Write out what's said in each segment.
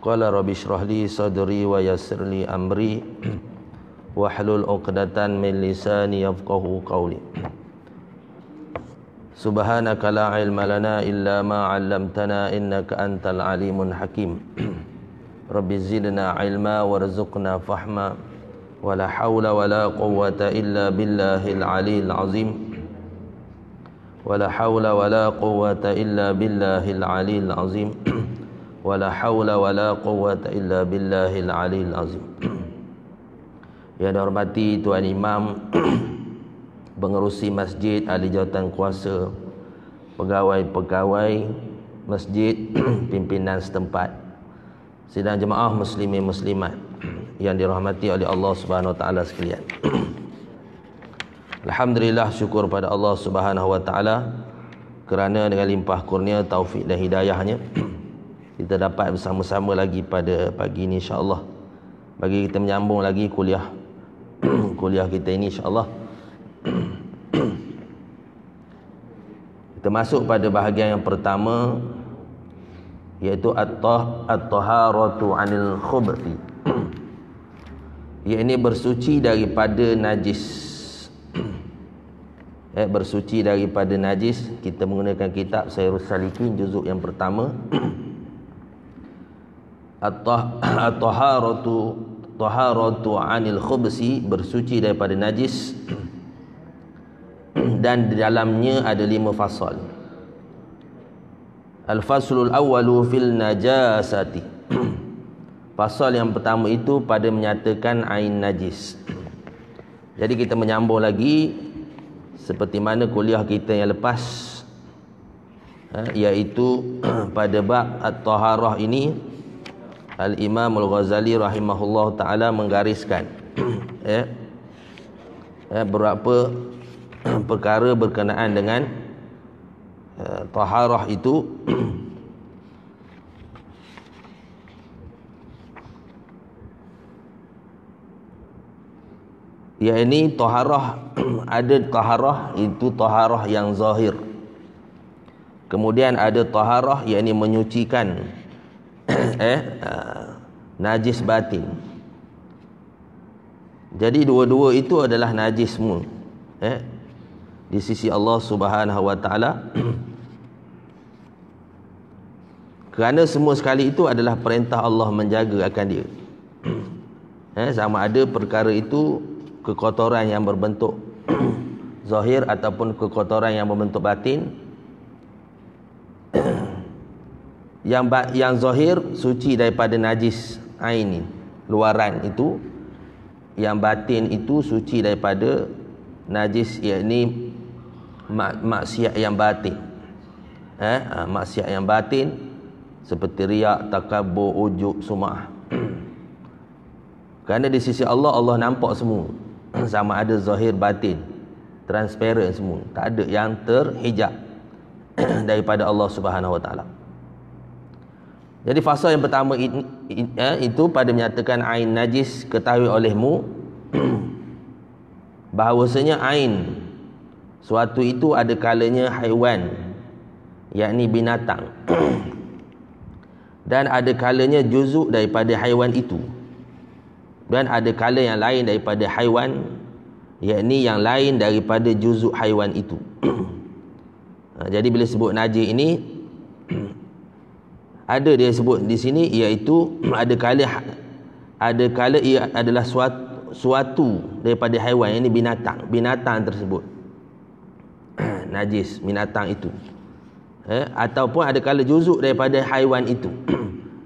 Qala rabbi shrah li sadri wa yassir li amri wa hlul 'uqdatan min lisani yafqahu qawli Subhanaka la ilma lana illa ma 'allamtana innaka antal 'alimul hakim Rabbi zidna 'ilma warzuqna fahma wa la hawla wa la quwwata illa billahil 'aliyyil 'azim ولا حول ولا قوة إلا بالله العلي العظيم ولا حول ولا قوة إلا بالله العلي العظيم Yang dihormati Tuan Imam Pengerusi Masjid Ahli Jawatan Kuasa Pegawai-pegawai Masjid Pimpinan setempat Sidang Jemaah Muslimin Muslimat Yang dirahmati oleh Allah Subhanahu Wa Taala sekalian Alhamdulillah syukur pada Allah Subhanahu wa taala kerana dengan limpah kurnia taufik dan hidayahnya kita dapat bersama-sama lagi pada pagi ini insya-Allah bagi kita menyambung lagi kuliah kuliah kita ini insya-Allah kita masuk pada bahagian yang pertama iaitu at-tah at-taharatu anil khubthi ini bersuci daripada najis eh, bersuci daripada najis kita menggunakan kitab sayyirus salikin juzuk yang pertama at-taharatu taharatu anil khubsi bersuci daripada najis dan di dalamnya ada lima fasal al-faslul awwalu fil najasati fasal yang pertama itu pada menyatakan ain najis jadi kita menyambung lagi seperti mana kuliah kita yang lepas ha, iaitu pada bab at-taharah ini al-Imam al-Ghazali rahimahullah taala menggariskan ya, ya berapa perkara berkenaan dengan eh, taharah itu Ia ini toharah Ada toharah Itu toharah yang zahir Kemudian ada toharah Ia ini menyucikan eh, ah, Najis batin Jadi dua-dua itu adalah najis semua eh, Di sisi Allah subhanahu wa ta'ala Kerana semua sekali itu adalah perintah Allah menjaga akan dia eh, Sama ada perkara itu kekotoran yang berbentuk zahir ataupun kekotoran yang berbentuk batin yang yang zahir suci daripada najis aini luaran itu yang batin itu suci daripada najis yakni mak, maksiat yang batin eh ha, maksiat yang batin seperti riak takabur ujub sumah kerana di sisi Allah Allah nampak semua sama ada zahir batin transparent semua tak ada yang terhijab daripada Allah Subhanahu Wa jadi fasa yang pertama ya, itu pada menyatakan ain najis ketahui olehmu bahawasanya ain suatu itu ada kalanya haiwan yakni binatang dan ada kalanya juzuk daripada haiwan itu dan ada kala yang lain daripada haiwan yakni yang lain daripada juzuk haiwan itu ha, jadi bila sebut najis ini ada dia sebut di sini iaitu ada kala ha, ada kala ia adalah suatu, suatu daripada haiwan ini binatang binatang tersebut najis binatang itu eh, ataupun ada kala juzuk daripada haiwan itu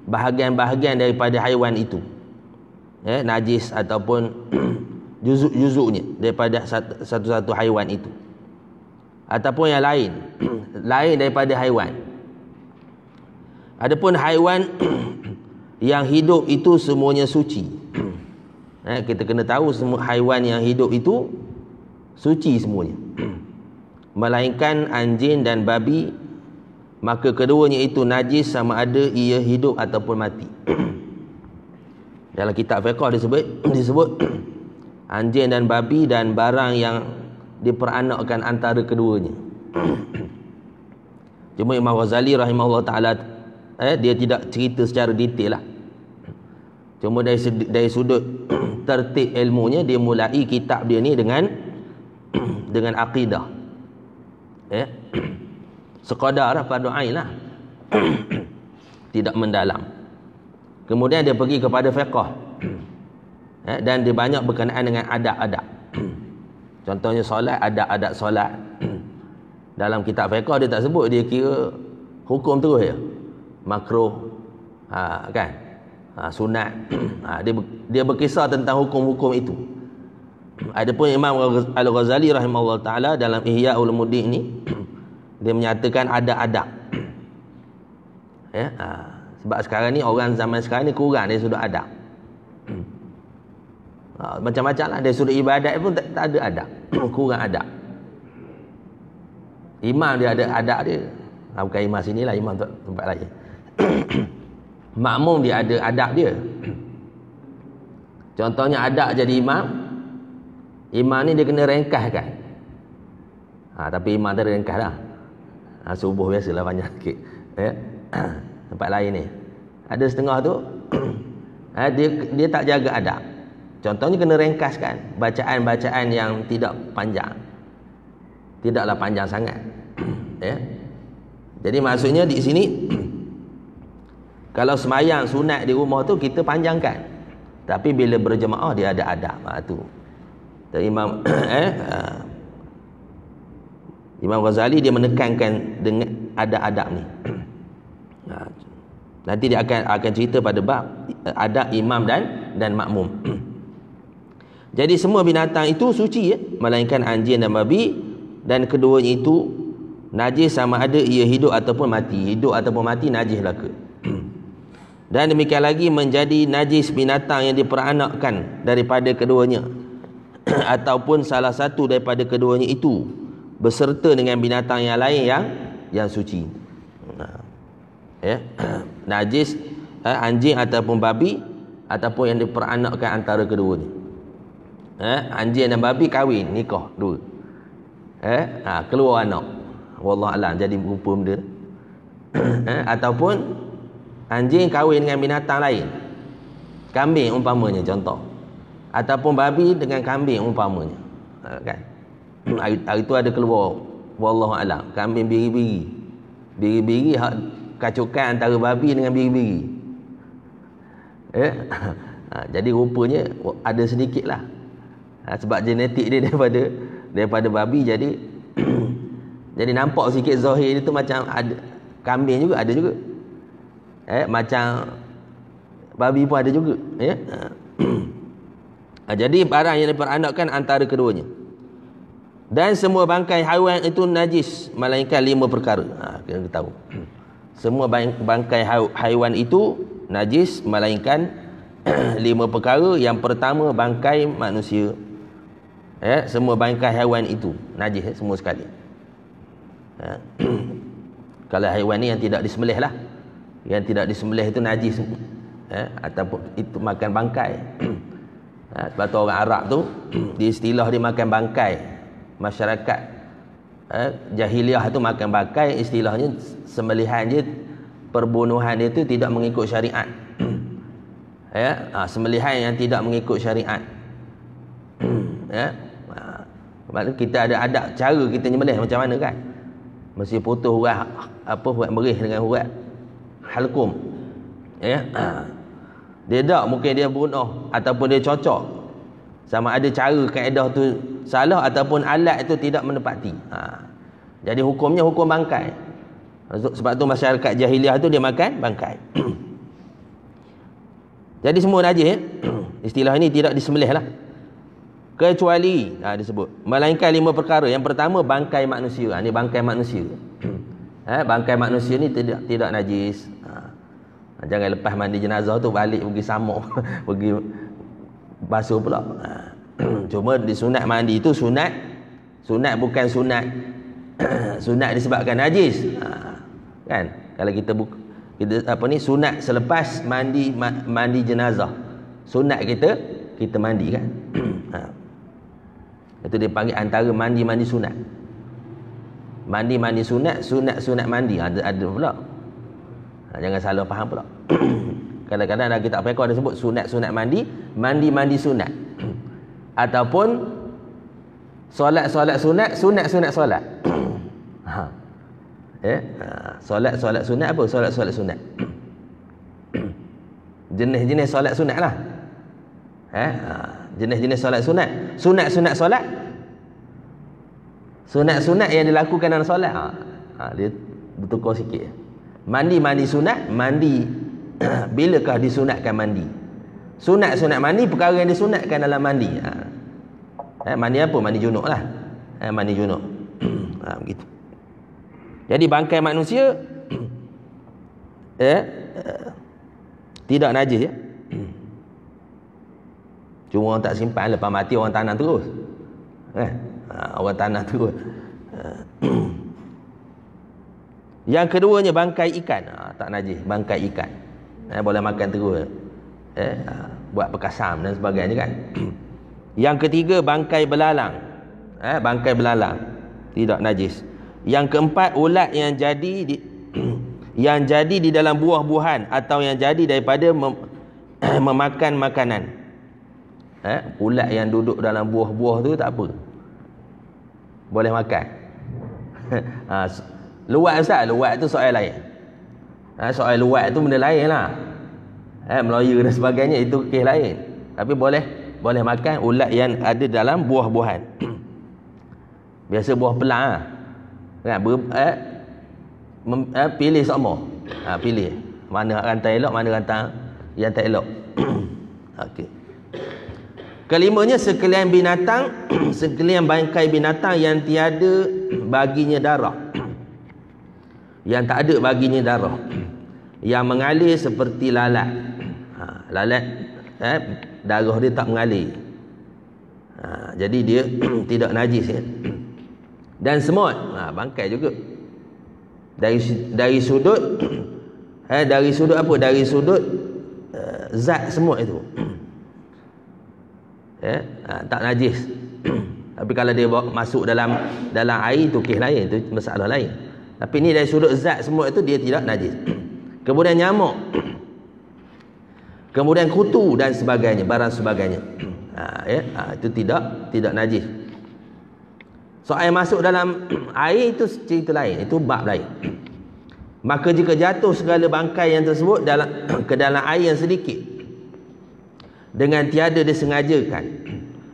bahagian-bahagian daripada haiwan itu eh, najis ataupun juzuk-juzuknya daripada satu-satu haiwan itu ataupun yang lain lain daripada haiwan adapun haiwan yang hidup itu semuanya suci eh, kita kena tahu semua haiwan yang hidup itu suci semuanya melainkan anjing dan babi maka keduanya itu najis sama ada ia hidup ataupun mati dalam kitab fiqh disebut disebut anjing dan babi dan barang yang diperanakkan antara keduanya cuma Imam Ghazali rahimahullah taala eh dia tidak cerita secara detail lah cuma dari dari sudut tertib ilmunya dia mulai kitab dia ni dengan dengan akidah eh sekadar lah pada lah tidak mendalam Kemudian dia pergi kepada fiqah. Eh, dan dia banyak berkenaan dengan adab-adab. Contohnya solat, adab-adab solat. Dalam kitab fiqah dia tak sebut, dia kira hukum terus ya. Makruh. Ha, kan? Ha, sunat. Ha, dia dia berkisah tentang hukum-hukum itu. Ada pun Imam Al-Ghazali rahimahullah ta'ala dalam Ihya Ulumuddin ni, dia menyatakan ada adab. Ya, ha. Sebab sekarang ni orang zaman sekarang ni kurang dari sudah ada hmm. ha, Macam-macam lah Dari sudut ibadat pun tak, tak ada adab Kurang adab Imam dia ada adab dia ha, Bukan imam sini lah Imam tu, tempat lain Makmum dia ada adab dia Contohnya adab jadi imam Imam ni dia kena rengkah kan ha, Tapi imam tu rengkah lah ha, Subuh biasalah banyak sikit ya tempat lain ni ada setengah tu eh, dia, dia tak jaga adab contohnya kena ringkaskan bacaan-bacaan yang tidak panjang tidaklah panjang sangat ya jadi maksudnya di sini kalau semayang sunat di rumah tu kita panjangkan tapi bila berjemaah dia ada adab ha, tu imam eh ha. imam Ghazali dia menekankan dengan ada adab ni Nanti dia akan akan cerita pada bab eh, ada imam dan dan makmum. Jadi semua binatang itu suci ya, melainkan anjing dan babi dan keduanya itu najis sama ada ia hidup ataupun mati. Hidup ataupun mati najis belaka. dan demikian lagi menjadi najis binatang yang diperanakkan daripada keduanya ataupun salah satu daripada keduanya itu berserta dengan binatang yang lain yang yang suci ya najis eh, anjing ataupun babi ataupun yang diperanakkan antara kedua ni ha, eh, anjing dan babi kahwin nikah dua eh ha, keluar anak wallah alam jadi rupa benda eh, ataupun anjing kahwin dengan binatang lain kambing umpamanya contoh ataupun babi dengan kambing umpamanya ha, kan hari, hari ada keluar wallah alam kambing biri-biri biri-biri -biri, kacukan antara babi dengan biri-biri. Eh? Ha, jadi rupanya ada sedikit lah ha, sebab genetik dia daripada daripada babi jadi jadi nampak sikit zohir dia tu macam ada kambing juga ada juga. Eh macam babi pun ada juga ya. ha, jadi barang yang diperanakkan antara keduanya. Dan semua bangkai haiwan itu najis melainkan lima perkara. Ha kita tahu. semua bangkai haiwan itu najis melainkan lima perkara yang pertama bangkai manusia ya eh, semua bangkai haiwan itu najis eh, semua sekali eh, kalau haiwan ni yang tidak disembelih lah yang tidak disembelih itu najis eh, ataupun itu makan bangkai eh, sebab tu orang Arab tu di dia makan bangkai masyarakat eh, jahiliah tu makan pakai istilahnya sembelihan je perbunuhan itu tidak mengikut syariat ya ha, sembelihan yang tidak mengikut syariat ya Maksudnya ha, kita ada adab cara kita nyembelih macam mana kan? Mesti putus urat apa urat merih dengan urat halkum. Ya. Ha. Dia tak mungkin dia bunuh ataupun dia cocok sama ada cara kaedah tu salah ataupun alat itu tidak menepati ha. jadi hukumnya hukum bangkai sebab tu masyarakat jahiliah tu dia makan bangkai jadi semua najis eh? istilah ini tidak disembelih lah kecuali ha, disebut melainkan lima perkara yang pertama bangkai manusia ha, ini bangkai manusia eh, bangkai manusia ni tidak tidak najis ha. jangan lepas mandi jenazah tu balik pergi samuk pergi basuh pula ha. cuma di sunat mandi itu sunat sunat bukan sunat sunat disebabkan najis ha. kan kalau kita buka kita apa ni sunat selepas mandi ma mandi jenazah sunat kita kita mandi kan ha. itu dia panggil antara mandi-mandi sunat mandi-mandi sunat sunat-sunat mandi ada ada pula ha, jangan salah faham pula Kadang-kadang lagi tak kitab fiqh ada sebut sunat-sunat mandi, mandi-mandi sunat. Ataupun solat-solat sunat, sunat-sunat solat. ha. Eh, ya? ha, solat-solat sunat apa? Solat-solat sunat. Jenis-jenis solat sunat lah. Eh, jenis-jenis solat sunat. Sunat-sunat solat. Sunat-sunat yang dilakukan dalam solat. Ha. dia dia bertukar sikit. Mandi-mandi sunat, mandi bilakah disunatkan mandi sunat-sunat mandi perkara yang disunatkan dalam mandi ha. eh, mandi apa? mandi junuk lah eh, mandi junuk ha, begitu. jadi bangkai manusia eh, eh, tidak najis ya? cuma orang tak simpan lepas mati orang tanah terus eh, ha, orang tanah terus yang keduanya bangkai ikan ha, tak najis, bangkai ikan eh, boleh makan terus eh, ha, buat pekasam dan sebagainya kan yang ketiga bangkai belalang eh, bangkai belalang tidak najis yang keempat ulat yang jadi di, yang jadi di dalam buah-buahan atau yang jadi daripada mem, memakan makanan eh, ulat yang duduk dalam buah-buah tu tak apa boleh makan ha, luat ustaz luat tu soal lain Ha, soal luat tu benda lain lah. Ha, Melayu dan sebagainya itu kes lain. Tapi boleh boleh makan ulat yang ada dalam buah-buahan. Biasa buah pelang lah. Kan? Ber, eh, mem, eh, pilih semua, Ha, pilih. Mana rantai elok, mana rantai yang tak elok. okay. Kelimanya, sekalian binatang, sekalian bangkai binatang yang tiada baginya darah yang tak ada baginya darah yang mengalir seperti lalat ha, lalat eh, darah dia tak mengalir ha, jadi dia tidak najis ya. dan semut ha, bangkai juga dari dari sudut eh, dari sudut apa dari sudut uh, zat semut itu eh, ha, tak najis tapi kalau dia masuk dalam dalam air itu kisah lain itu masalah lain tapi ini dari sudut zat semua itu dia tidak najis. Kemudian nyamuk. Kemudian kutu dan sebagainya, barang sebagainya. Ha, ya, ha, itu tidak tidak najis. So air masuk dalam air itu cerita lain, itu bab lain. Maka jika jatuh segala bangkai yang tersebut dalam ke dalam air yang sedikit dengan tiada disengajakan,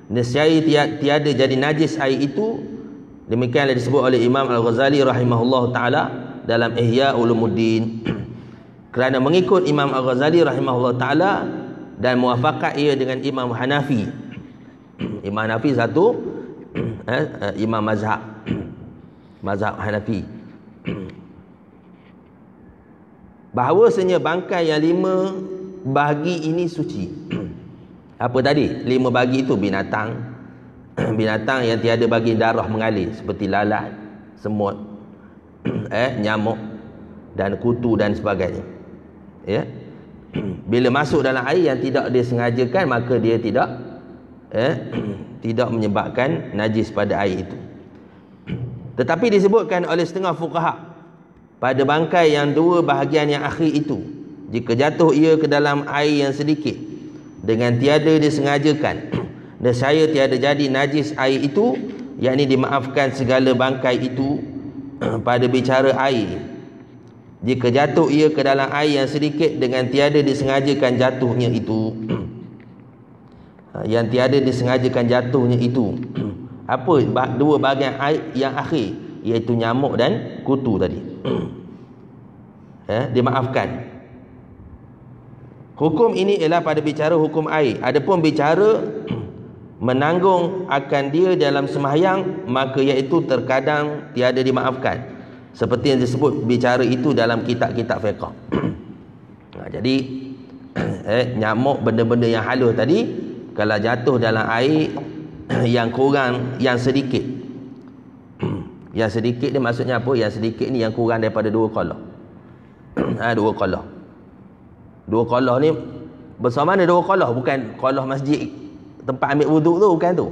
nescaya tiada jadi najis air itu demikianlah disebut oleh Imam Al-Ghazali rahimahullah taala dalam Ihya Ulumuddin kerana mengikut Imam Al-Ghazali rahimahullah taala dan muafakat ia dengan Imam Hanafi Imam Hanafi satu eh, eh, imam mazhab mazhab Hanafi bahawasanya bangkai yang lima bahagi ini suci apa tadi lima bahagi itu binatang binatang yang tiada bagi darah mengalir seperti lalat, semut, eh nyamuk dan kutu dan sebagainya. Ya. Bila masuk dalam air yang tidak dia disengajakan maka dia tidak eh tidak menyebabkan najis pada air itu. Tetapi disebutkan oleh setengah fuqaha pada bangkai yang dua bahagian yang akhir itu jika jatuh ia ke dalam air yang sedikit dengan tiada disengajakan dan saya tiada jadi najis air itu ini dimaafkan segala bangkai itu pada bicara air jika jatuh ia ke dalam air yang sedikit dengan tiada disengajakan jatuhnya itu yang tiada disengajakan jatuhnya itu apa dua bahagian air yang akhir iaitu nyamuk dan kutu tadi eh, dimaafkan hukum ini ialah pada bicara hukum air adapun bicara menanggung akan dia dalam semahyang maka iaitu terkadang tiada dimaafkan seperti yang disebut bicara itu dalam kitab-kitab fiqah ha, jadi eh, nyamuk benda-benda yang halus tadi kalau jatuh dalam air yang kurang yang sedikit yang sedikit ni maksudnya apa yang sedikit ni yang kurang daripada dua kolah ha, dua kolah dua kolah ni bersama mana dua kolah bukan kolah masjid tempat ambil wuduk tu bukan tu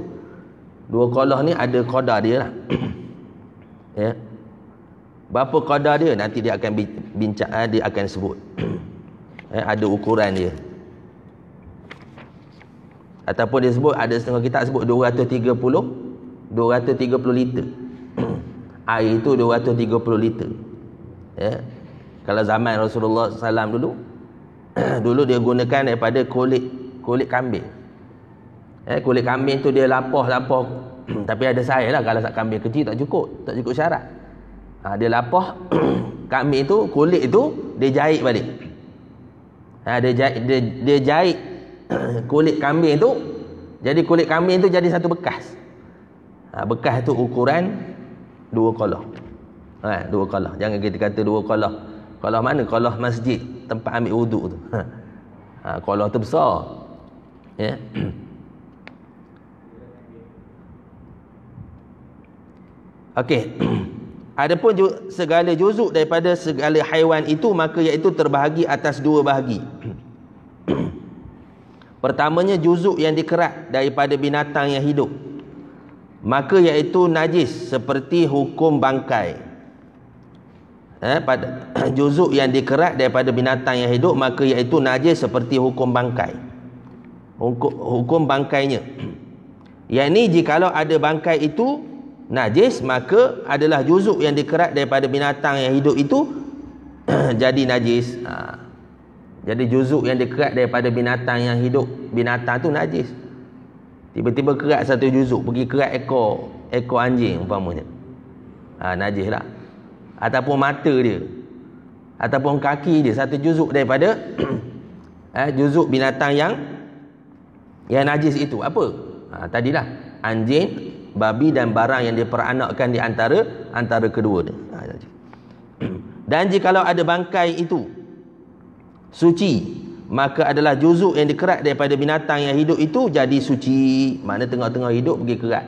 dua kolah ni ada qada dia lah ya yeah. berapa qada dia nanti dia akan bincang eh, dia akan sebut yeah, ada ukuran dia ataupun dia sebut ada setengah kita sebut 230 230 liter air itu 230 liter ya yeah. kalau zaman Rasulullah SAW dulu dulu dia gunakan daripada kulit kulit kambing Eh, kulit kambing tu dia lapoh-lapoh. Tapi ada saya lah kalau sak kambing kecil tak cukup. Tak cukup syarat. Ha, dia lapoh kambing tu, kulit itu dia jahit balik. Ha, dia jahit, dia, dia jahit kulit kambing tu. Jadi kulit kambing tu jadi satu bekas. Ha, bekas tu ukuran dua kolah. Ha, dua kolah. Jangan kita kata dua kolah. Kolah mana? Kolah masjid. Tempat ambil uduk tu. Ha, kolah tu besar. Ya. Yeah. Okey. Adapun segala juzuk daripada segala haiwan itu maka iaitu terbahagi atas dua bahagi. Pertamanya juzuk yang dikerat daripada binatang yang hidup. Maka iaitu najis seperti hukum bangkai. Eh, pada juzuk yang dikerat daripada binatang yang hidup maka iaitu najis seperti hukum bangkai. Hukum, hukum bangkainya. Yang ini jikalau ada bangkai itu najis maka adalah juzuk yang dikerat daripada binatang yang hidup itu jadi najis ha. jadi juzuk yang dikerat daripada binatang yang hidup binatang tu najis tiba-tiba kerat satu juzuk pergi kerat ekor ekor anjing umpamanya ha, najis lah ataupun mata dia ataupun kaki dia satu juzuk daripada eh, juzuk binatang yang yang najis itu apa ha, tadilah anjing babi dan barang yang diperanakkan di antara antara kedua ni. Ha, dan kalau ada bangkai itu suci, maka adalah juzuk yang dikerat daripada binatang yang hidup itu jadi suci. Mana tengah-tengah hidup pergi kerat.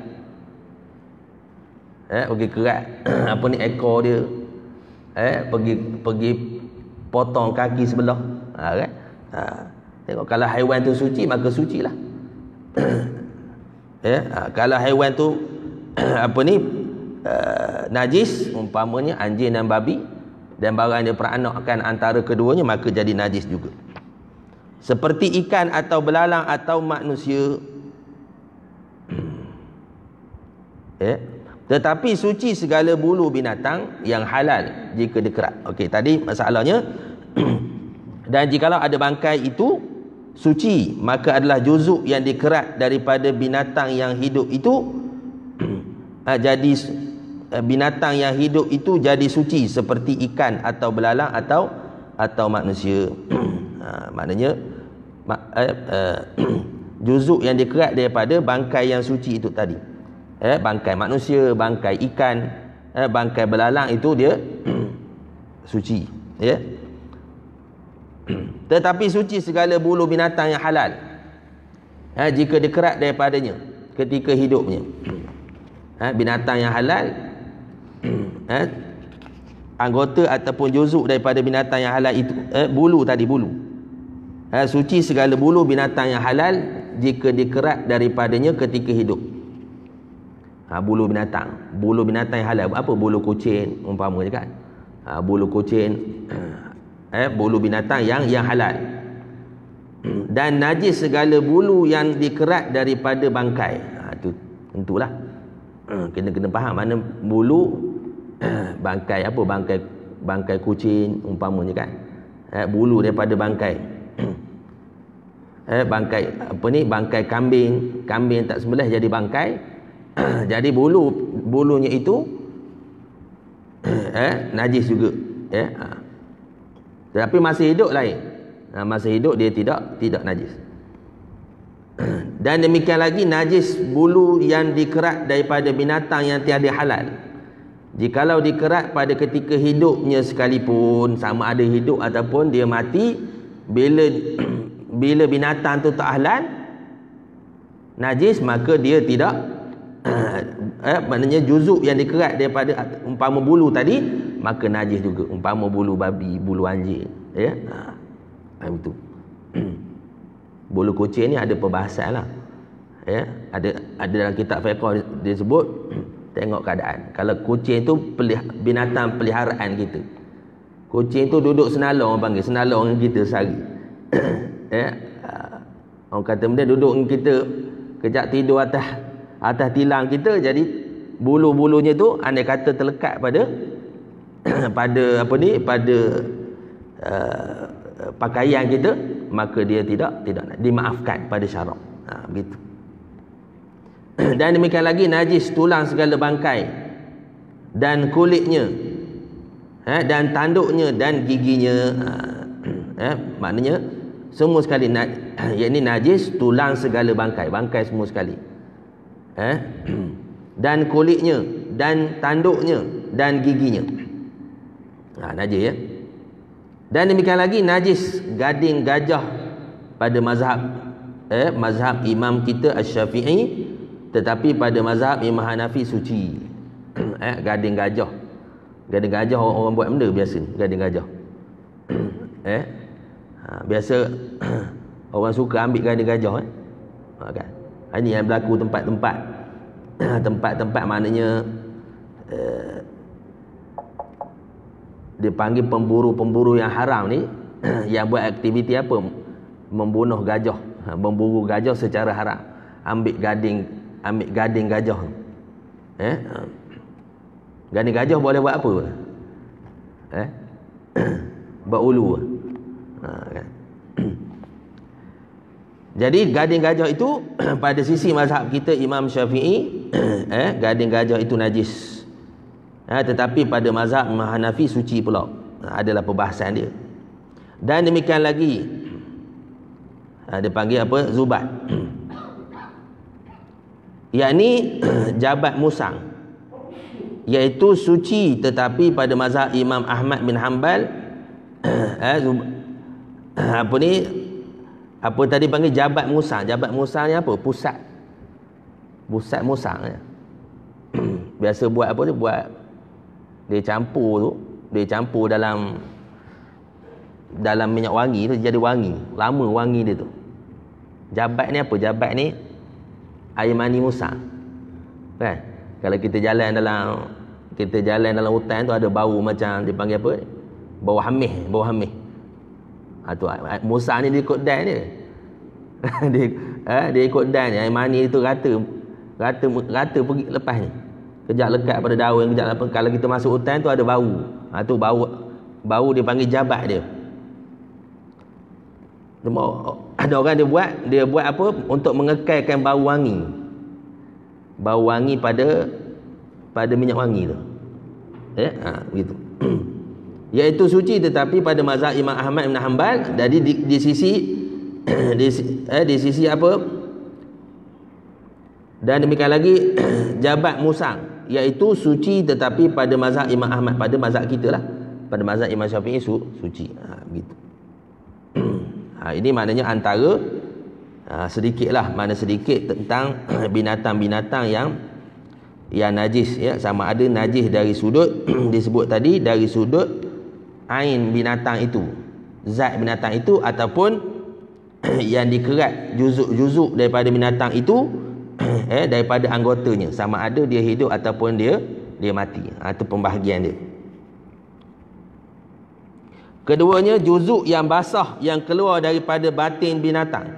Eh, pergi kerat apa ni ekor dia. Eh, pergi pergi potong kaki sebelah. Ha, kan? ha. Tengok kalau haiwan tu suci, maka suci lah. ya ha, kalau haiwan tu apa ni uh, najis umpamanya anjing dan babi dan barang dia peranakkan antara keduanya maka jadi najis juga seperti ikan atau belalang atau manusia ya yeah. tetapi suci segala bulu binatang yang halal jika dikerat okey tadi masalahnya dan jikalau ada bangkai itu suci maka adalah juzuk yang dikerat daripada binatang yang hidup itu jadi eh, binatang yang hidup itu jadi suci seperti ikan atau belalang atau atau manusia ha, maknanya mak, eh, eh, juzuk yang dikerat daripada bangkai yang suci itu tadi eh, bangkai manusia bangkai ikan eh, bangkai belalang itu dia suci ya yeah. Tetapi suci segala bulu binatang yang halal. Ha, jika dikerat daripadanya ketika hidupnya. Ha, binatang yang halal. Ha, anggota ataupun juzuk daripada binatang yang halal itu. Eh, bulu tadi, bulu. Ha, suci segala bulu binatang yang halal jika dikerat daripadanya ketika hidup. Ha, bulu binatang. Bulu binatang yang halal. Apa? Bulu kucing. Umpama je kan. Ha, bulu kucing. Bulu kucing eh, bulu binatang yang yang halal dan najis segala bulu yang dikerat daripada bangkai ha, tu tentulah ha, kena kena faham mana bulu bangkai apa bangkai bangkai kucing umpamanya kan eh, bulu daripada bangkai eh, bangkai apa ni bangkai kambing kambing tak sembelih jadi bangkai jadi bulu bulunya itu eh najis juga eh ha. Tetapi masih hidup lain. Ha, masih hidup dia tidak tidak najis. Dan demikian lagi najis bulu yang dikerat daripada binatang yang tiada halal. Jikalau dikerat pada ketika hidupnya sekalipun sama ada hidup ataupun dia mati bila bila binatang tu tak halal najis maka dia tidak Ha, eh, maknanya juzuk yang dikerat daripada umpama bulu tadi maka najis juga umpama bulu babi bulu anjing ya ha, ha itu bulu kucing ni ada perbahasan lah ya ada ada dalam kitab fiqh dia sebut tengok keadaan kalau kucing tu pelih, binatang peliharaan kita kucing tu duduk senalong panggil senalong kita sehari ya ha, orang kata benda duduk kita kejap tidur atas atas tilang kita jadi bulu-bulunya tu andai kata terlekat pada pada apa ni pada uh, pakaian kita maka dia tidak tidak nak dimaafkan pada syarak ha, begitu dan demikian lagi najis tulang segala bangkai dan kulitnya eh, dan tanduknya dan giginya eh, maknanya semua sekali na, yakni najis tulang segala bangkai bangkai semua sekali eh? dan kulitnya dan tanduknya dan giginya ha, najis ya dan demikian lagi najis gading gajah pada mazhab eh mazhab imam kita asy-syafi'i tetapi pada mazhab imam hanafi suci eh gading gajah gading gajah orang, -orang buat benda biasa gading gajah eh ha, biasa orang suka ambil gading gajah eh ha, kan Ha, ini yang berlaku tempat-tempat tempat-tempat maknanya eh, dia panggil pemburu-pemburu yang haram ni yang buat aktiviti apa membunuh gajah ha, memburu gajah secara haram ambil gading ambil gading gajah eh ha. gading gajah boleh buat apa eh buat ulu Jadi gading gajah itu pada sisi mazhab kita Imam Syafi'i eh gading gajah itu najis. Eh, tetapi pada mazhab Mahanafi suci pula. Eh, adalah perbahasan dia. Dan demikian lagi eh, dia panggil apa? Zubat. yakni jabat musang. Iaitu suci tetapi pada mazhab Imam Ahmad bin Hanbal eh, zubat, apa ni apa tadi panggil jabat Musa jabat Musa ni apa pusat pusat Musa ni. Ya. biasa buat apa tu buat dia campur tu dia campur dalam dalam minyak wangi tu jadi wangi lama wangi dia tu jabat ni apa jabat ni air mani Musa kan kalau kita jalan dalam kita jalan dalam hutan tu ada bau macam dipanggil apa bau hamih bau hamih atau ah, ah, Musa ni dia ikut dan dia. dia eh, dia ikut dan yang mani itu rata rata rata pergi lepas ni. Kejak lekat pada daun kejak lepas kalau kita masuk hutan tu ada bau. Ha tu bau bau dia panggil jabat dia. Demo ada orang dia buat dia buat apa untuk mengekalkan bau wangi. Bau wangi pada pada minyak wangi tu. Ya, eh? ha, begitu. iaitu suci tetapi pada mazhab Imam Ahmad bin Hanbal jadi di, di sisi di, eh, di sisi apa dan demikian lagi jabat musang iaitu suci tetapi pada mazhab Imam Ahmad pada mazhab kita lah pada mazhab Imam Syafi'i su, suci ha, gitu ha, ini maknanya antara ha, lah mana sedikit tentang binatang-binatang yang yang najis ya sama ada najis dari sudut disebut tadi dari sudut ain binatang itu zat binatang itu ataupun yang dikerat juzuk-juzuk daripada binatang itu eh daripada anggotanya sama ada dia hidup ataupun dia dia mati ha, itu pembahagian dia keduanya juzuk yang basah yang keluar daripada batin binatang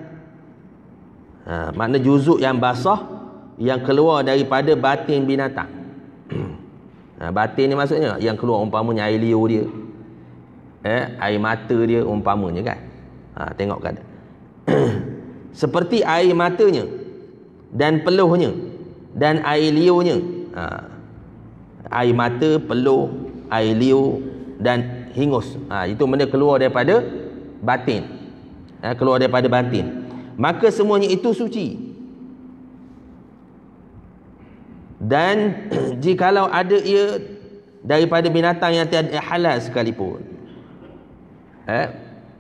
ha, makna juzuk yang basah yang keluar daripada batin binatang ha, batin ni maksudnya yang keluar umpamanya air liur dia eh, air mata dia umpamanya kan ha, tengok kan seperti air matanya dan peluhnya dan air liurnya ha, air mata peluh air liur dan hingus ha, itu benda keluar daripada batin ha, keluar daripada batin maka semuanya itu suci dan jikalau ada ia daripada binatang yang tiada halal sekalipun eh?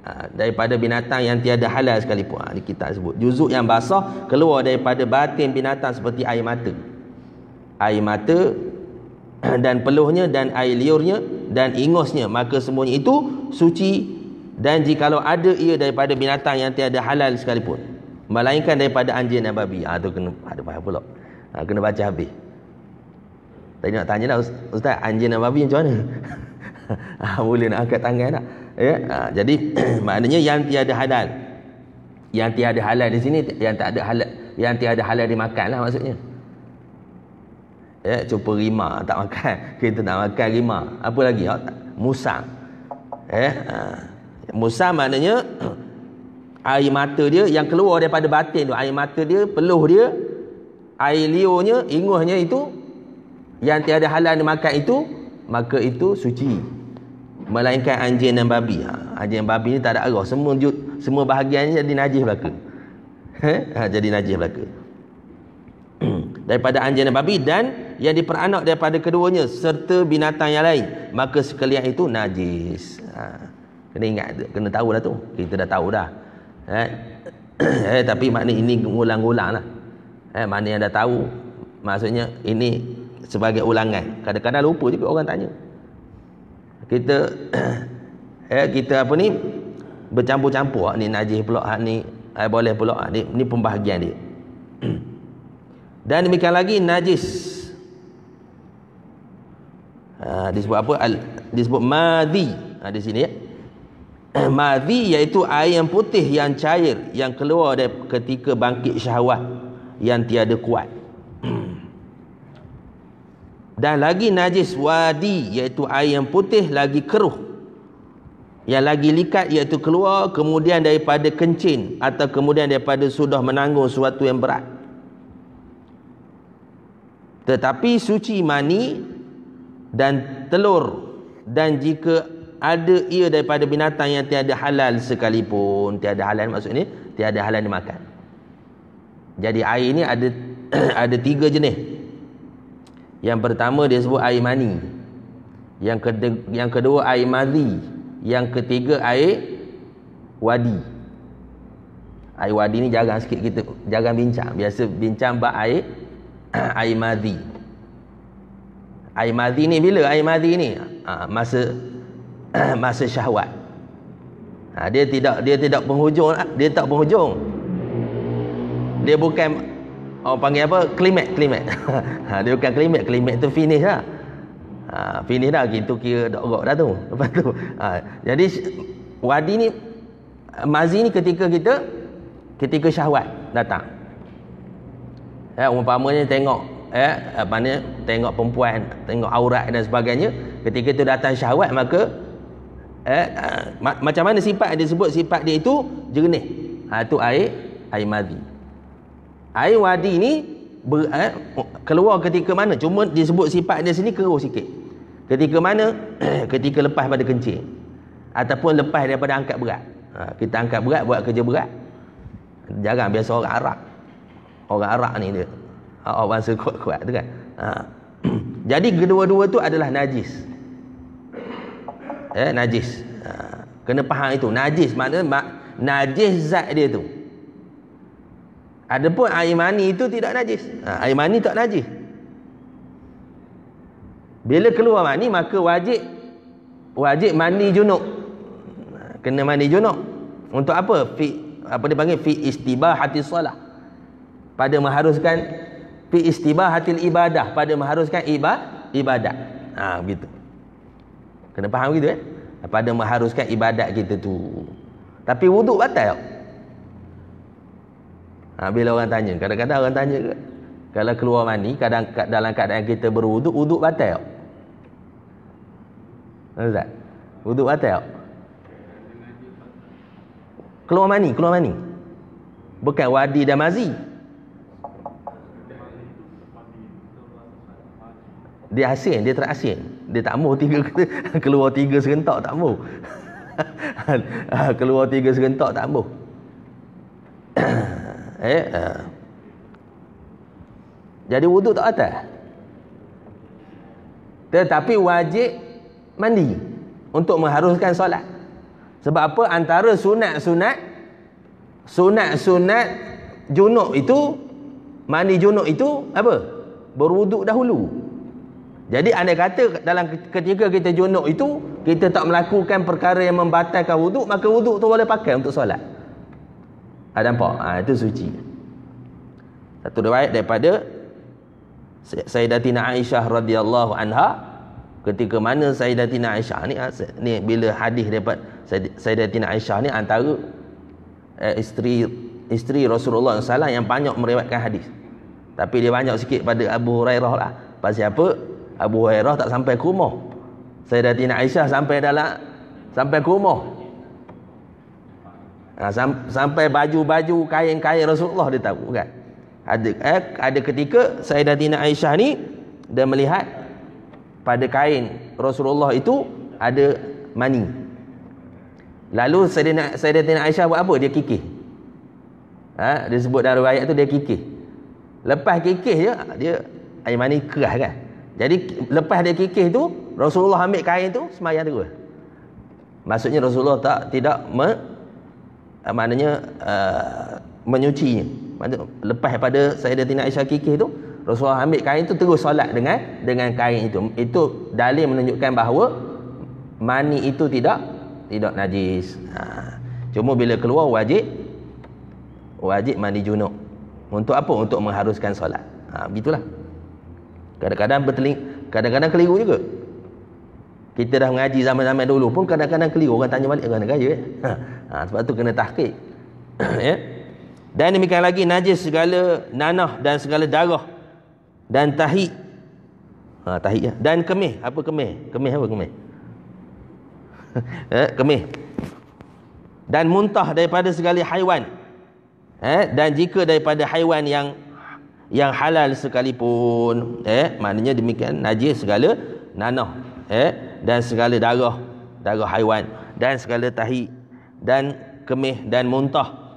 Ha, daripada binatang yang tiada halal sekalipun ha, kita sebut juzuk yang basah keluar daripada batin binatang seperti air mata air mata dan peluhnya dan air liurnya dan ingusnya maka semuanya itu suci dan jikalau ada ia daripada binatang yang tiada halal sekalipun melainkan daripada anjing dan babi ha, tu kena ada faham pula ha, kena baca habis tadi nak tanya lah ustaz anjing dan babi macam mana Ah, boleh nak angkat tangan tak? Ya? Ha, jadi maknanya yang tiada halal. Yang tiada halal di sini yang tak ada halal yang tiada halal dimakanlah maksudnya. Ya, cuma rima tak makan. Kita nak makan rima. Apa lagi? Ha? Musang. Eh, ha. musang maknanya air mata dia yang keluar daripada batin tu, air mata dia, peluh dia, air liurnya, ingusnya itu yang tiada halal dimakan itu maka itu suci melainkan anjing dan babi ha, anjing babi ni tak ada arah semua semua bahagian jadi najis belaka ha, jadi najis belaka daripada anjing dan babi dan yang diperanak daripada keduanya serta binatang yang lain maka sekalian itu najis ha, kena ingat kena tahu dah tu kita dah tahu dah ha, eh, tapi makna ini ulang-ulang lah eh, mana yang dah tahu maksudnya ini sebagai ulangan kadang-kadang lupa juga orang tanya kita eh, kita apa ni bercampur-campur ah, ni najis pula hak ah, ni eh, boleh pula ah, ni, ni pembahagian dia dan demikian lagi najis ha, disebut apa Al, disebut madi ha, di sini ya madi iaitu air yang putih yang cair yang keluar dari ketika bangkit syahwat yang tiada kuat dan lagi najis wadi iaitu air yang putih lagi keruh yang lagi likat iaitu keluar kemudian daripada kencin atau kemudian daripada sudah menanggung sesuatu yang berat tetapi suci mani dan telur dan jika ada ia daripada binatang yang tiada halal sekalipun tiada halal maksud ini tiada halal dimakan jadi air ini ada ada tiga jenis yang pertama dia sebut air mani. Yang kedua, yang kedua air mazi. Yang ketiga air wadi. Air wadi ni jarang sikit kita jarang bincang. Biasa bincang bab air air mazi. Air mazi ni bila air mazi ni? Ha, masa masa syahwat. Ha, dia tidak dia tidak penghujung dia tak penghujung. Dia bukan Orang panggil apa? Klimat, klimat. ha, dia bukan klimat, klimat tu finish lah. Ha, finish dah, gitu kira dok-dok dah tu. Lepas tu. Ha, jadi, wadi ni, mazi ni ketika kita, ketika syahwat datang. Ya, umpamanya tengok, eh, apa ni, tengok perempuan, tengok aurat dan sebagainya. Ketika tu datang syahwat, maka, eh, ma macam mana sifat dia sebut, sifat dia itu jernih. Ha, tu air, air mazi. Mazi air wadi ni ber, eh, keluar ketika mana cuma disebut sifat dia sini keruh sikit ketika mana ketika lepas pada kencing ataupun lepas daripada angkat berat ha, kita angkat berat buat kerja berat jarang biasa orang Arab orang Arab ni dia ha, orang bangsa kuat-kuat tu kan ha. jadi kedua-dua tu adalah najis eh, najis ha. kena faham itu najis maknanya najis zat dia tu Adapun air mani itu tidak najis. Ha, air mani tak najis. Bila keluar mani maka wajib wajib mandi junub. Ha, kena mandi junub. Untuk apa? Fi apa dipanggil fi istibah hati solah. Pada mengharuskan fi istibah hati ibadah, pada mengharuskan iba, ibadah. Ha begitu. Kena faham begitu eh? Pada mengharuskan ibadat kita tu. Tapi wuduk batal tak? ha, bila orang tanya kadang-kadang orang tanya ke kalau keluar mani kadang dalam keadaan kita beruduk uduk batal Ustaz uduk batal keluar mani keluar mani bukan wadi dan mazi dia asin dia terasin dia tak mau tiga keluar tiga serentak tak mau ha, keluar tiga serentak tak mau Eh, ha. Jadi wuduk tak ada. Tetapi wajib mandi untuk mengharuskan solat. Sebab apa? Antara sunat-sunat sunat-sunat junub itu mandi junub itu apa? Berwuduk dahulu. Jadi anda kata dalam ketika kita junub itu kita tak melakukan perkara yang membatalkan wuduk maka wuduk tu boleh pakai untuk solat. Ada ah, nampak? Ha, itu suci. Satu riwayat daripada Sayyidatina Aisyah radhiyallahu anha ketika mana Sayyidatina Aisyah ni ah, ni bila hadis dapat Sayyidatina Aisyah ni antara eh, isteri isteri Rasulullah SAW yang banyak meriwayatkan hadis. Tapi dia banyak sikit pada Abu Hurairah lah. Pasal apa? Abu Hurairah tak sampai ke rumah. Sayyidatina Aisyah sampai dalam sampai ke Ha, sam sampai baju-baju kain-kain Rasulullah dia tahu kan. Ada eh, ada ketika Sayyidatina Aisyah ni dia melihat pada kain Rasulullah itu ada mani. Lalu Sayyidina, Sayyidatina Aisyah buat apa? Dia kikih. Ha, dia sebut dalam ayat tu dia kikih. Lepas kikih je dia air mani keras kan. Jadi lepas dia kikih tu Rasulullah ambil kain tu semayang terus. Maksudnya Rasulullah tak tidak me, Ah, maknanya uh, ah, menyuci, lepas pada Sayyidatina Aisyah kikir tu Rasulullah ambil kain tu terus solat dengan dengan kain itu itu dalil menunjukkan bahawa mani itu tidak tidak najis ha. cuma bila keluar wajib wajib mandi junub untuk apa? untuk mengharuskan solat ha, begitulah kadang-kadang berteling kadang-kadang keliru juga kita dah mengaji zaman-zaman dulu pun kadang-kadang keliru orang tanya balik kadang-kadang ya? ha ha, sebab tu kena tahqiq ya dan demikian lagi najis segala nanah dan segala darah dan tahi ha tahi ya. dan kemih apa kemih kemih apa kemih eh kemih dan muntah daripada segala haiwan eh dan jika daripada haiwan yang yang halal sekalipun eh maknanya demikian najis segala nanah eh dan segala darah darah haiwan dan segala tahi dan kemih dan muntah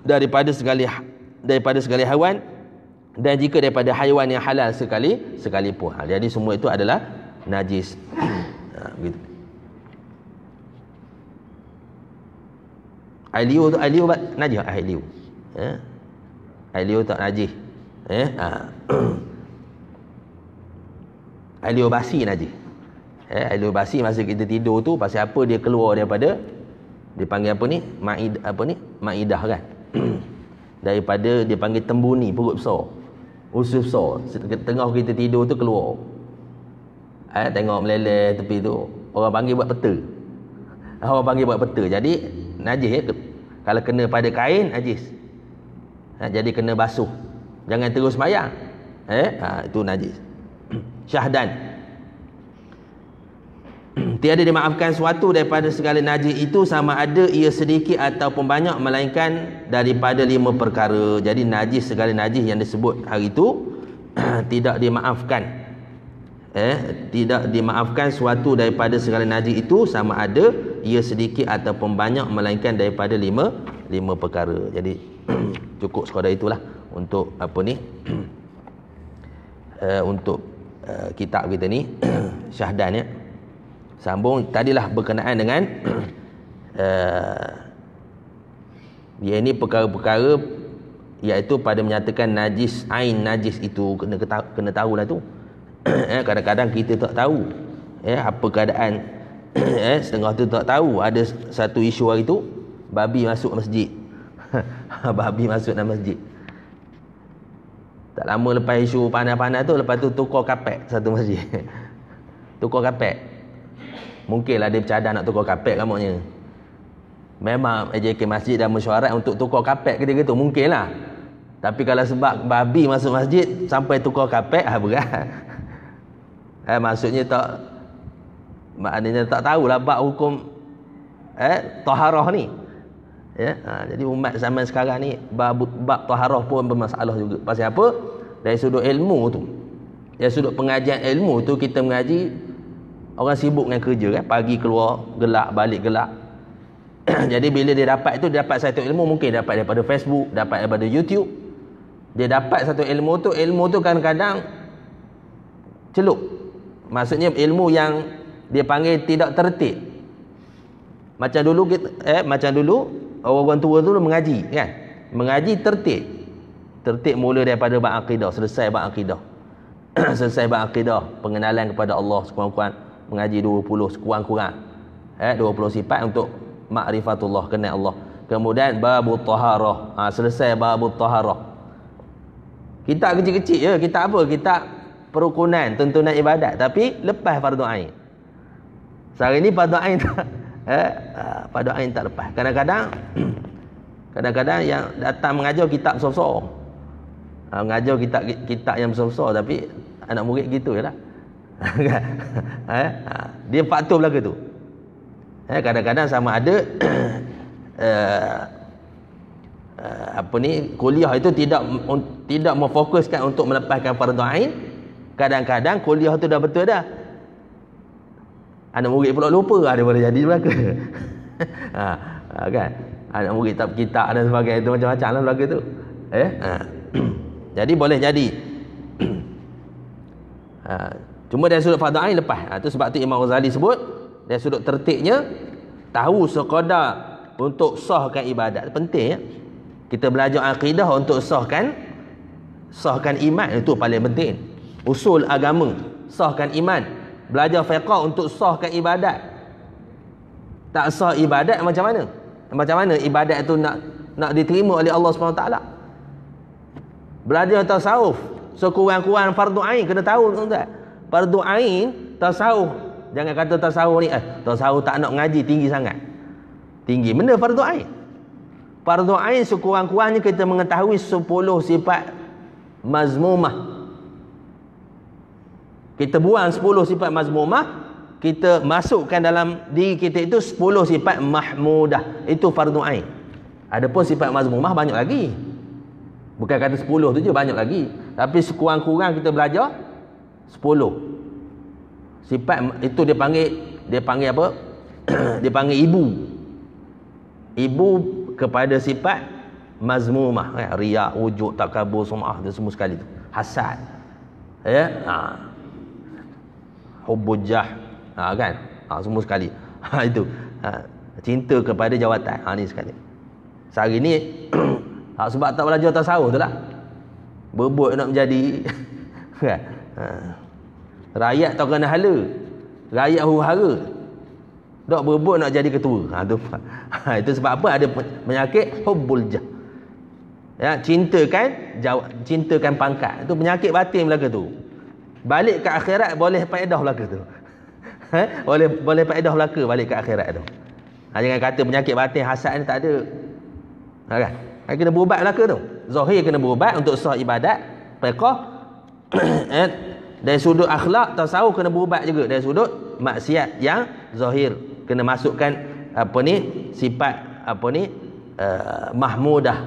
daripada segala ha- daripada segala haiwan dan jika daripada haiwan yang halal sekali sekalipun. Ha, jadi semua itu adalah najis. Ha, begitu. Ailio tu Aliu bat najis Aliu. Ya. Ailio tak najis. Ya. Ha. Ailio basi najis. Ya, ailio basi masa kita tidur tu pasal apa dia keluar daripada dipanggil apa ni maid apa ni maidah kan daripada dipanggil tembuni perut besar usus besar tengah kita tidur tu keluar eh tengok meleleh tepi tu orang panggil buat peta orang panggil buat peta jadi najis ya kalau kena pada kain najis ha, jadi kena basuh jangan terus sembahyang eh ha, itu najis syahdan Tiada dimaafkan suatu daripada segala najis itu sama ada ia sedikit ataupun banyak melainkan daripada lima perkara. Jadi najis segala najis yang disebut hari itu tidak dimaafkan. Eh, tidak dimaafkan suatu daripada segala najis itu sama ada ia sedikit ataupun banyak melainkan daripada lima lima perkara. Jadi cukup sekadar itulah untuk apa ni? uh, untuk uh, kitab kita ni syahdan ya sambung tadilah berkenaan dengan eh, dia uh, ini perkara-perkara iaitu pada menyatakan najis ain najis itu kena kena kena lah tu eh, kadang-kadang kita tak tahu ya apa keadaan eh setengah tu tak tahu ada satu isu hari tu babi masuk masjid babi masuk dalam masjid tak lama lepas isu panas-panas tu lepas tu tukar kapek satu masjid tukar kapek Mungkinlah dia bercadang nak tukar kapek kamuknya. Memang AJK Masjid dan mesyuarat untuk tukar kapek gitu itu. Mungkinlah. Tapi kalau sebab babi masuk masjid sampai tukar kapek, ha, ah, berat. Eh, maksudnya tak... Maknanya tak tahu lah. bak hukum eh, toharah ni. Ya, ha, jadi umat zaman sekarang ni bab, bab toharah pun bermasalah juga. Pasal apa? Dari sudut ilmu tu. Dari sudut pengajian ilmu tu kita mengaji Orang sibuk dengan kerja kan Pagi keluar Gelak balik gelak Jadi bila dia dapat itu, Dia dapat satu ilmu Mungkin dapat daripada Facebook Dapat daripada YouTube Dia dapat satu ilmu tu Ilmu tu kadang-kadang Celup Maksudnya ilmu yang Dia panggil tidak tertib Macam dulu kita, eh, Macam dulu Orang-orang tua dulu mengaji kan Mengaji tertib Tertib mula daripada Ba'akidah Selesai Ba'akidah Selesai Ba'akidah Pengenalan kepada Allah Sekurang-kurang mengaji 20 sekurang-kurang eh 20 sifat untuk makrifatullah kenal Allah kemudian babu taharah ha, selesai babu taharah kita kecil-kecil je kita apa kita perukunan tuntunan ibadat tapi lepas fardu ain sehari ni fardu ain tak eh ha, fardu ain tak lepas kadang-kadang kadang-kadang yang datang mengajar kitab besar-besar ha, mengajar kitab kitab yang besar-besar tapi anak murid gitu ya eh? Dia faktor belaka tu eh, Kadang-kadang sama ada eh, eh, Apa ni Kuliah itu tidak un, Tidak memfokuskan untuk melepaskan Fardu'ain Kadang-kadang kuliah itu dah betul dah Anak murid pula lupa Ada ah, boleh jadi belaka ha, kan? Anak murid tak kita Dan sebagainya itu macam-macam lah belaka itu eh? Jadi boleh jadi Cuma dari sudut fadha'in lepas. Ha, itu sebab tu Imam Ghazali sebut. Dari sudut tertiknya. Tahu sekadar untuk sahkan ibadat. penting ya. Kita belajar akidah untuk sahkan. Sahkan iman. Itu paling penting. Usul agama. Sahkan iman. Belajar fiqah untuk sahkan ibadat. Tak sah ibadat macam mana? Macam mana ibadat itu nak nak diterima oleh Allah SWT? Belajar tasawuf. sekurang fardu ain Kena tahu tuan-tuan fardu ain tasawuf jangan kata tasawuf ni eh tasawuf tak nak ngaji tinggi sangat tinggi benda fardu ain fardu ain sekurang-kurangnya kita mengetahui 10 sifat mazmumah kita buang 10 sifat mazmumah kita masukkan dalam diri kita itu 10 sifat mahmudah itu fardu ain ada adapun sifat mazmumah banyak lagi bukan kata sepuluh tu je banyak lagi tapi sekurang-kurang kita belajar sepuluh sifat itu dia panggil dia panggil apa dia panggil ibu ibu kepada sifat mazmumah eh, ria wujud, tak takabur, sum'ah dia semua sekali tu hasad ya yeah? ha. hubujah ha, kan ha, semua sekali ha, itu ha. cinta kepada jawatan ha, ni sekali sehari ni sebab tak belajar tasawuf tu lah berbuat nak menjadi kan Ha. Rakyat tahu kena hala. Rakyat huru-hara. Tak berebut nak jadi ketua. Ha, tu. Ha, itu sebab apa? Ada penyakit hubbul jah. Ya, cintakan jawab, cintakan pangkat. Itu penyakit batin belaka tu. Balik ke akhirat boleh faedah belaka tu. Ha? Boleh boleh faedah belaka balik ke akhirat tu. Ha, jangan kata penyakit batin hasad ni tak ada. Ha, kan? Ha, kena berubat belaka tu. Zahir kena berubat untuk sah ibadat. Pekah. eh? dari sudut akhlak tasawuf kena berubat juga dari sudut maksiat yang zahir kena masukkan apa ni sifat apa ni uh, mahmudah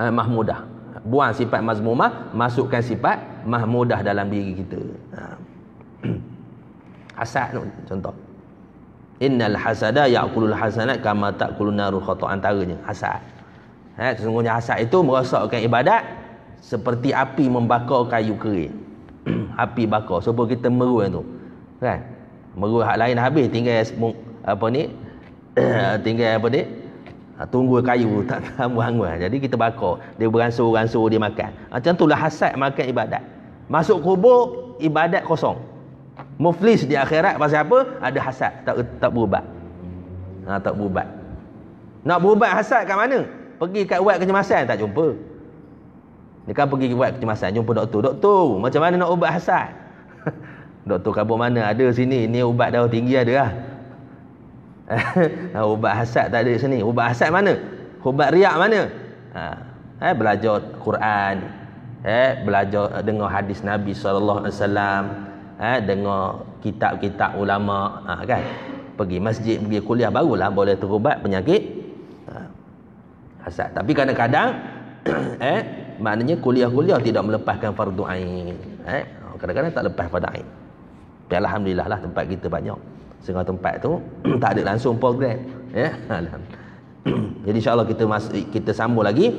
uh, mahmudah buang sifat mazmumah masukkan sifat mahmudah dalam diri kita ha. hasad tu contoh innal hasada yaqulul hasanat kama taqulun naru khata antaranya hasad eh sesungguhnya hasad itu merosakkan ibadat seperti api membakar kayu kering api bakar sebab so, kita merul tu kan merul hak lain habis tinggal apa ni tinggal apa ni ha, tunggu kayu tak tambah hangus jadi kita bakar dia beransur-ansur dia makan ha, macam itulah hasad makan ibadat masuk kubur ibadat kosong muflis di akhirat pasal apa ada hasad tak tak berubat ha, tak berubat nak berubat hasad kat mana pergi kat wad kecemasan tak jumpa dia kan pergi buat kecemasan jumpa doktor. Doktor, macam mana nak ubat hasad? doktor kabur mana ada sini? Ni ubat darah tinggi ada lah. Ah, ubat hasad tak ada sini. Ubat hasad mana? Ubat riak mana? Ha, eh, belajar Quran. Eh, belajar eh, dengar hadis Nabi SAW. Eh, dengar kitab-kitab ulama. Ha, kan? Pergi masjid, pergi kuliah barulah boleh terubat penyakit. Ha, hasad. Tapi kadang-kadang eh, maknanya kuliah-kuliah tidak melepaskan fardu ain eh? oh, kadang-kadang tak lepas pada ain alhamdulillah lah tempat kita banyak sehingga tempat tu tak ada langsung program ya jadi insyaallah kita masuk kita sambung lagi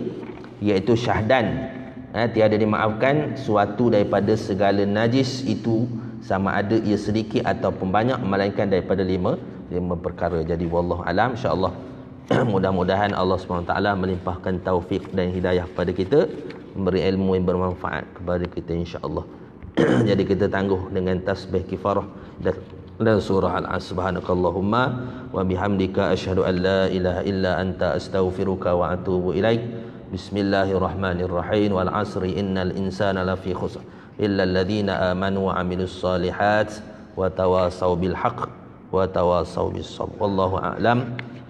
iaitu syahdan eh, tiada dimaafkan suatu daripada segala najis itu sama ada ia sedikit atau pembanyak, melainkan daripada lima lima perkara jadi wallah alam insyaallah mudah-mudahan Allah SWT melimpahkan taufik dan hidayah kepada kita memberi ilmu yang bermanfaat kepada kita insya Allah. jadi kita tangguh dengan tasbih kifarah dan dan surah al-subhanakallahumma wa bihamdika ashhadu an la ilaha illa anta astaghfiruka wa atubu ilaik bismillahirrahmanirrahim wal asri innal insana lafi khusr illa alladhina amanu wa amilus salihat wa tawasaw bil haqq wa tawasaw bis sabr wallahu a'lam